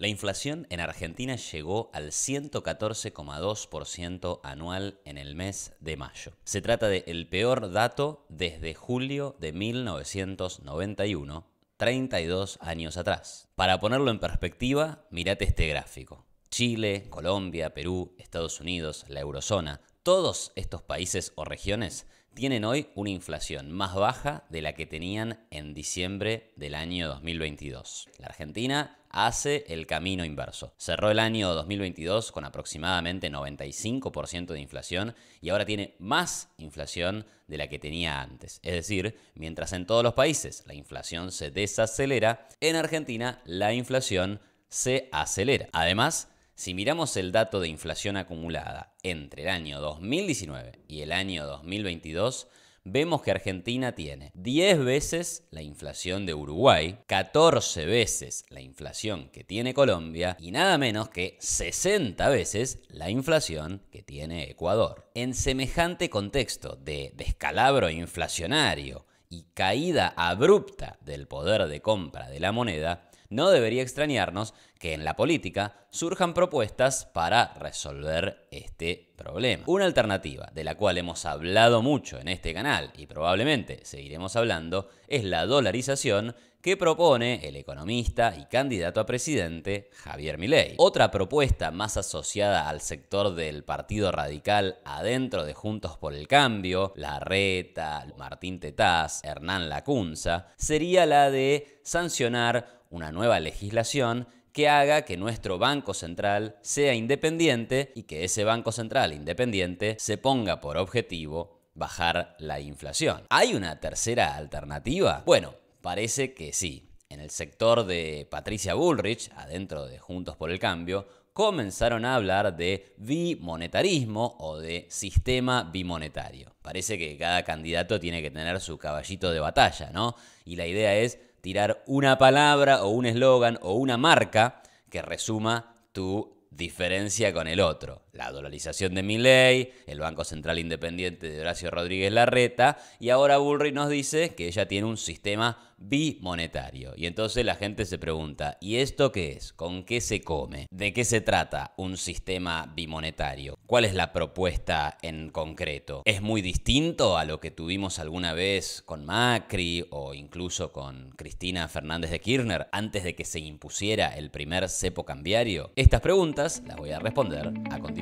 La inflación en Argentina llegó al 114,2% anual en el mes de mayo. Se trata del peor dato desde julio de 1991, 32 años atrás. Para ponerlo en perspectiva, mirate este gráfico. Chile, Colombia, Perú, Estados Unidos, la eurozona, todos estos países o regiones tienen hoy una inflación más baja de la que tenían en diciembre del año 2022. La Argentina hace el camino inverso. Cerró el año 2022 con aproximadamente 95% de inflación y ahora tiene más inflación de la que tenía antes. Es decir, mientras en todos los países la inflación se desacelera, en Argentina la inflación se acelera. Además, si miramos el dato de inflación acumulada entre el año 2019 y el año 2022, vemos que Argentina tiene 10 veces la inflación de Uruguay, 14 veces la inflación que tiene Colombia y nada menos que 60 veces la inflación que tiene Ecuador. En semejante contexto de descalabro inflacionario y caída abrupta del poder de compra de la moneda, no debería extrañarnos que en la política surjan propuestas para resolver este problema. Una alternativa de la cual hemos hablado mucho en este canal y probablemente seguiremos hablando es la dolarización que propone el economista y candidato a presidente Javier Milei. Otra propuesta más asociada al sector del Partido Radical adentro de Juntos por el Cambio, la reta, Martín Tetaz, Hernán Lacunza, sería la de sancionar una nueva legislación que haga que nuestro Banco Central sea independiente y que ese Banco Central independiente se ponga por objetivo bajar la inflación. ¿Hay una tercera alternativa? Bueno, parece que sí. En el sector de Patricia Bullrich, adentro de Juntos por el Cambio, comenzaron a hablar de bimonetarismo o de sistema bimonetario. Parece que cada candidato tiene que tener su caballito de batalla, ¿no? Y la idea es tirar una palabra o un eslogan o una marca que resuma tu diferencia con el otro la dolarización de Milley, el Banco Central Independiente de Horacio Rodríguez Larreta, y ahora Bullrich nos dice que ella tiene un sistema bimonetario. Y entonces la gente se pregunta, ¿y esto qué es? ¿Con qué se come? ¿De qué se trata un sistema bimonetario? ¿Cuál es la propuesta en concreto? ¿Es muy distinto a lo que tuvimos alguna vez con Macri o incluso con Cristina Fernández de Kirchner antes de que se impusiera el primer cepo cambiario? Estas preguntas las voy a responder a continuación.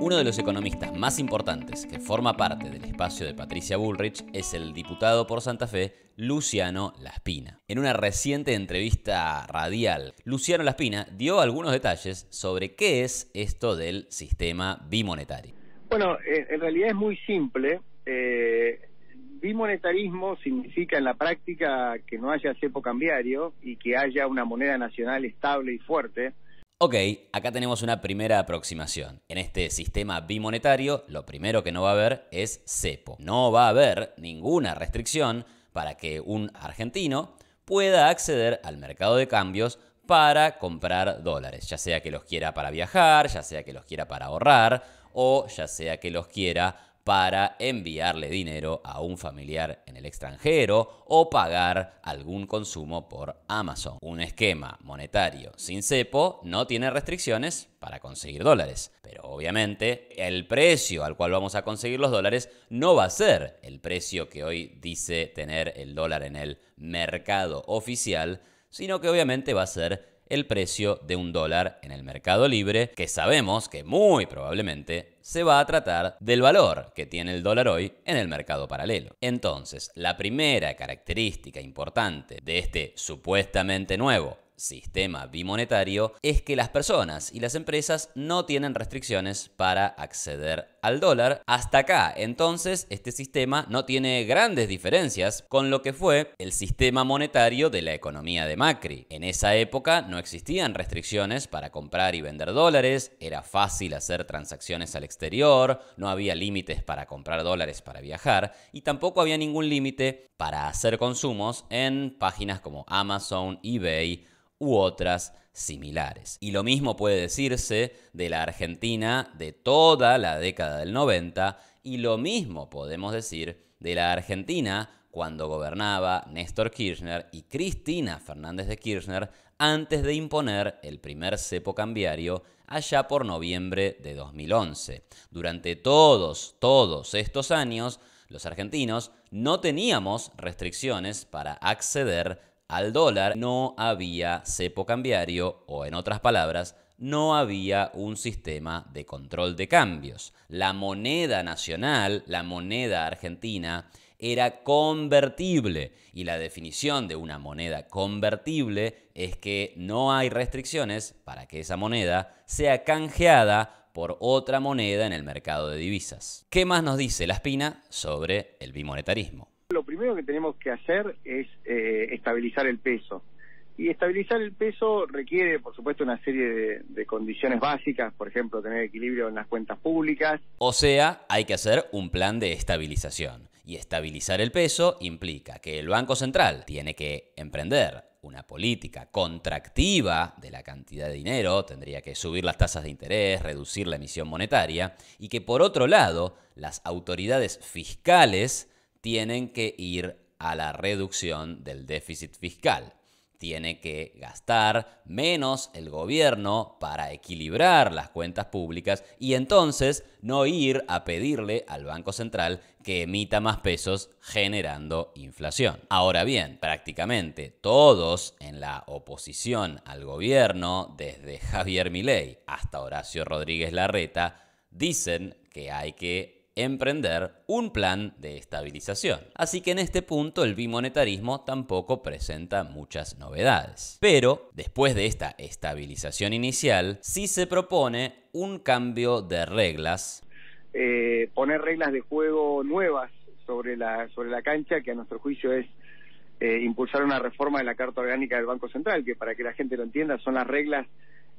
Uno de los economistas más importantes que forma parte del espacio de Patricia Bullrich es el diputado por Santa Fe, Luciano Laspina. En una reciente entrevista radial, Luciano Laspina dio algunos detalles sobre qué es esto del sistema bimonetario. Bueno, eh, en realidad es muy simple. Eh, bimonetarismo significa en la práctica que no haya cepo cambiario y que haya una moneda nacional estable y fuerte. Ok, acá tenemos una primera aproximación. En este sistema bimonetario, lo primero que no va a haber es cepo. No va a haber ninguna restricción para que un argentino pueda acceder al mercado de cambios para comprar dólares, ya sea que los quiera para viajar, ya sea que los quiera para ahorrar o ya sea que los quiera para enviarle dinero a un familiar en el extranjero o pagar algún consumo por Amazon. Un esquema monetario sin cepo no tiene restricciones para conseguir dólares, pero obviamente el precio al cual vamos a conseguir los dólares no va a ser el precio que hoy dice tener el dólar en el mercado oficial, sino que obviamente va a ser el precio de un dólar en el mercado libre, que sabemos que muy probablemente se va a tratar del valor que tiene el dólar hoy en el mercado paralelo. Entonces, la primera característica importante de este supuestamente nuevo sistema bimonetario es que las personas y las empresas no tienen restricciones para acceder al dólar. Hasta acá, entonces, este sistema no tiene grandes diferencias con lo que fue el sistema monetario de la economía de Macri. En esa época no existían restricciones para comprar y vender dólares, era fácil hacer transacciones al exterior, no había límites para comprar dólares para viajar y tampoco había ningún límite para hacer consumos en páginas como Amazon, eBay u otras similares. Y lo mismo puede decirse de la Argentina de toda la década del 90 y lo mismo podemos decir de la Argentina cuando gobernaba Néstor Kirchner y Cristina Fernández de Kirchner antes de imponer el primer cepo cambiario allá por noviembre de 2011. Durante todos, todos estos años, los argentinos no teníamos restricciones para acceder al dólar, no había cepo cambiario o en otras palabras, no había un sistema de control de cambios. La moneda nacional, la moneda argentina, era convertible y la definición de una moneda convertible es que no hay restricciones para que esa moneda sea canjeada por otra moneda en el mercado de divisas. ¿Qué más nos dice la espina sobre el bimonetarismo? lo primero que tenemos que hacer es eh, estabilizar el peso. Y estabilizar el peso requiere, por supuesto, una serie de, condiciones básicas, por ejemplo, tener equilibrio en las cuentas públicas. O sea, hay que hacer un plan de estabilización. Y estabilizar el peso implica que el Banco Central tiene que emprender una política contractiva de la cantidad de dinero, tendría que subir las tasas de interés, reducir la emisión monetaria, y que por otro lado, las autoridades fiscales tienen que ir a la reducción del déficit fiscal. Tiene que gastar menos el gobierno para equilibrar las cuentas públicas y entonces no ir a pedirle al Banco Central que emita más pesos generando inflación. Ahora bien, prácticamente todos en la oposición al gobierno, desde Javier Milei hasta Horacio Rodríguez Larreta, dicen que hay que emprender un plan de estabilización. Así que en este punto el bimonetarismo tampoco presenta muchas novedades. Pero después de esta estabilización inicial, sí se propone un cambio de reglas. Eh, poner reglas de juego nuevas sobre la, sobre la cancha, que a nuestro juicio es eh, impulsar una reforma de la Carta Orgánica del Banco Central, que para que la gente lo entienda son las reglas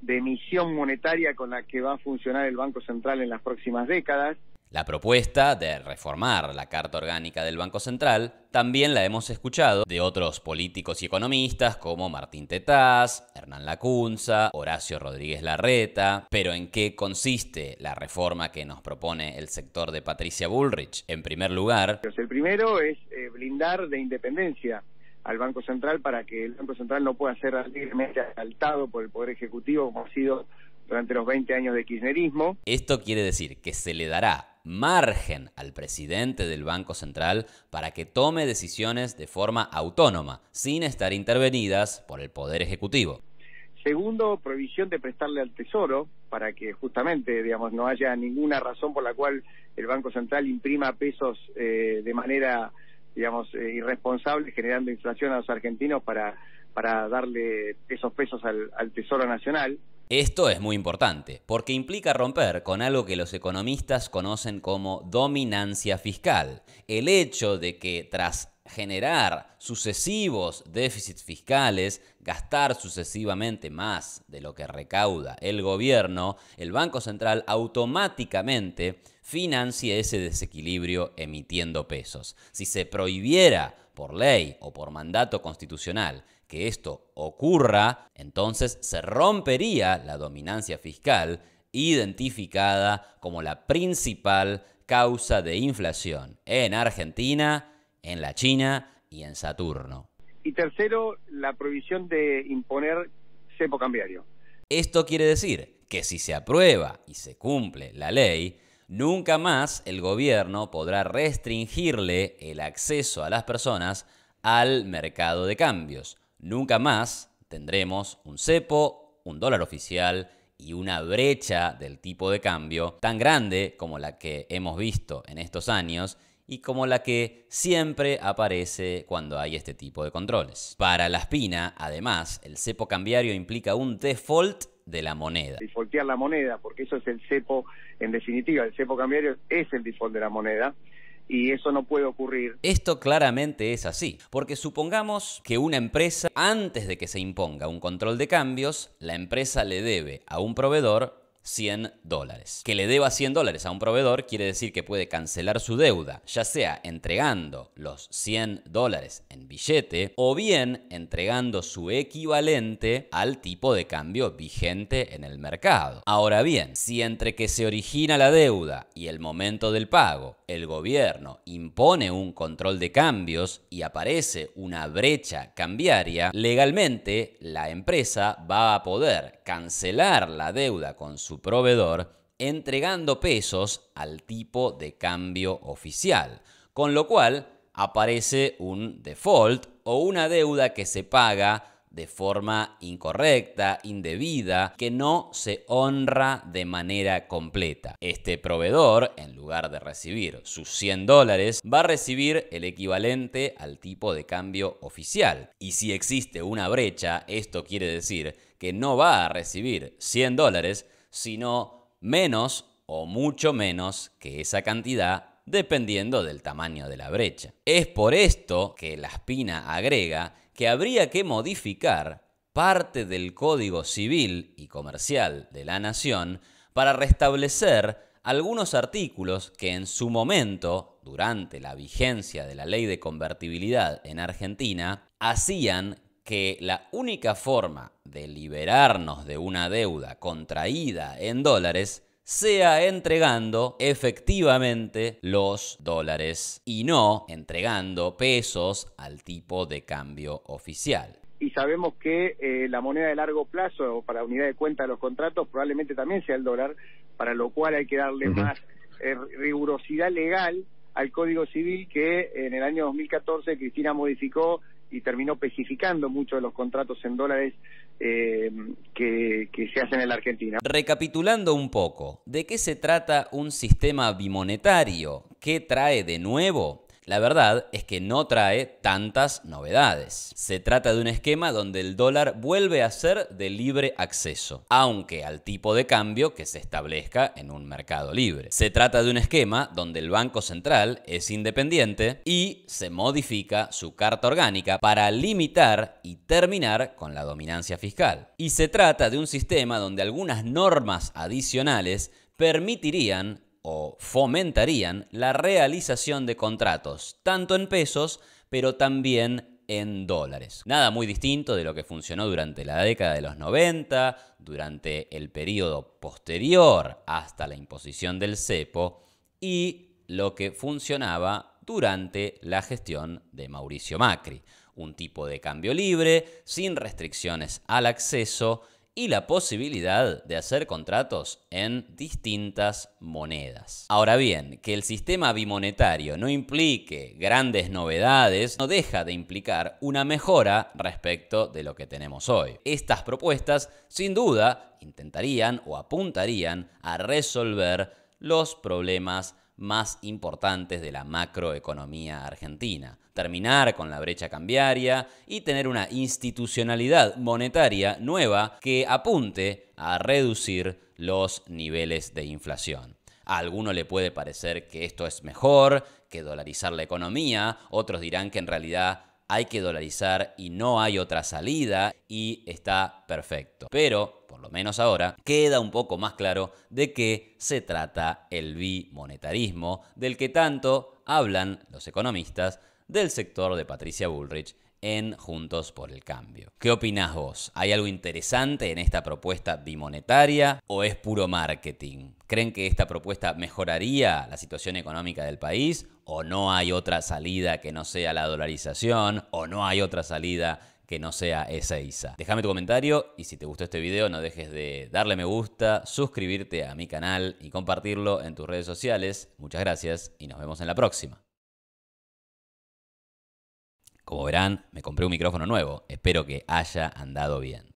de emisión monetaria con la que va a funcionar el Banco Central en las próximas décadas. La propuesta de reformar la Carta Orgánica del Banco Central también la hemos escuchado de otros políticos y economistas como Martín Tetaz, Hernán Lacunza, Horacio Rodríguez Larreta, pero ¿en qué consiste la reforma que nos propone el sector de Patricia Bullrich? En primer lugar... Pues el primero es eh, blindar de independencia al Banco Central para que el Banco Central no pueda ser libremente asaltado por el Poder Ejecutivo como ha sido durante los 20 años de kirchnerismo. Esto quiere decir que se le dará margen al presidente del Banco Central para que tome decisiones de forma autónoma, sin estar intervenidas por el Poder Ejecutivo. Segundo, prohibición de prestarle al Tesoro para que justamente, digamos, no haya ninguna razón por la cual el Banco Central imprima pesos eh, de manera, digamos, eh, irresponsable, generando inflación a los argentinos para, para darle esos pesos al Tesoro Nacional. Esto es muy importante, porque implica romper con algo que los economistas conocen como dominancia fiscal, el hecho de que tras generar sucesivos déficits fiscales, gastar sucesivamente más de lo que recauda el gobierno, el Banco Central automáticamente financie ese desequilibrio emitiendo pesos. Si se prohibiera por ley o por mandato constitucional que esto ocurra, entonces se rompería la dominancia fiscal identificada como la principal causa de inflación en Argentina, en la China y en Saturno. Y tercero, la prohibición de imponer cepo cambiario. Esto quiere decir que si se aprueba y se cumple la ley, nunca más el gobierno podrá restringirle el acceso a las personas al mercado de cambios, Nunca más tendremos un cepo, un dólar oficial y una brecha del tipo de cambio tan grande como la que hemos visto en estos años y como la que siempre aparece cuando hay este tipo de controles. Para la espina, además, el cepo cambiario implica un default de la moneda. Defaultear la moneda, porque eso es el cepo, en definitiva, el cepo cambiario es el default de la moneda y eso no puede ocurrir. Esto claramente es así, porque supongamos que una empresa, antes de que se imponga un control de cambios, la empresa le debe a un proveedor 100 dólares. Que le deba 100 dólares a un proveedor quiere decir que puede cancelar su deuda, ya sea entregando los 100 dólares en billete o bien entregando su equivalente al tipo de cambio vigente en el mercado. Ahora bien, si entre que se origina la deuda y el momento del pago, el gobierno impone un control de cambios y aparece una brecha cambiaria, legalmente la empresa va a poder cancelar la deuda con su proveedor entregando pesos al tipo de cambio oficial, con lo cual aparece un default o una deuda que se paga de forma incorrecta, indebida, que no se honra de manera completa. Este proveedor, en lugar de recibir sus 100 dólares, va a recibir el equivalente al tipo de cambio oficial. Y si existe una brecha, esto quiere decir que no va a recibir 100 dólares, sino menos o mucho menos que esa cantidad dependiendo del tamaño de la brecha. Es por esto que la espina agrega que habría que modificar parte del Código Civil y Comercial de la Nación para restablecer algunos artículos que en su momento, durante la vigencia de la ley de convertibilidad en Argentina, hacían que la única forma de liberarnos de una deuda contraída en dólares sea entregando efectivamente los dólares y no entregando pesos al tipo de cambio oficial. Y sabemos que eh, la moneda de largo plazo para unidad de cuenta de los contratos probablemente también sea el dólar, para lo cual hay que darle más eh, rigurosidad legal al Código Civil que en el año 2014 Cristina modificó y terminó especificando muchos de los contratos en dólares eh, que, que, se hacen en la Argentina. Recapitulando un poco, ¿de qué se trata un sistema bimonetario? ¿Qué trae de nuevo? La verdad es que no trae tantas novedades. Se trata de un esquema donde el dólar vuelve a ser de libre acceso, aunque al tipo de cambio que se establezca en un mercado libre. Se trata de un esquema donde el Banco Central es independiente y se modifica su carta orgánica para limitar y terminar con la dominancia fiscal. Y se trata de un sistema donde algunas normas adicionales permitirían o fomentarían la realización de contratos, tanto en pesos, pero también en dólares. Nada muy distinto de lo que funcionó durante la década de los 90, durante el periodo posterior hasta la imposición del cepo y lo que funcionaba durante la gestión de Mauricio Macri. Un tipo de cambio libre, sin restricciones al acceso, y la posibilidad de hacer contratos en distintas monedas. Ahora bien, que el sistema bimonetario no implique grandes novedades no deja de implicar una mejora respecto de lo que tenemos hoy. Estas propuestas sin duda intentarían o apuntarían a resolver los problemas más importantes de la macroeconomía argentina, terminar con la brecha cambiaria y tener una institucionalidad monetaria nueva que apunte a reducir los niveles de inflación. A alguno le puede parecer que esto es mejor que dolarizar la economía, otros dirán que en realidad hay que dolarizar y no hay otra salida y está perfecto. Pero, por lo menos ahora, queda un poco más claro de qué se trata el bimonetarismo del que tanto hablan los economistas del sector de Patricia Bullrich en Juntos por el Cambio. ¿Qué opinás vos? ¿Hay algo interesante en esta propuesta bimonetaria o es puro marketing? ¿Creen que esta propuesta mejoraría la situación económica del país o no hay otra salida que no sea la dolarización o no hay otra salida que no sea esa ISA. Déjame tu comentario y si te gustó este video no dejes de darle me gusta, suscribirte a mi canal y compartirlo en tus redes sociales. Muchas gracias y nos vemos en la próxima. Como verán, me compré un micrófono nuevo, espero que haya andado bien.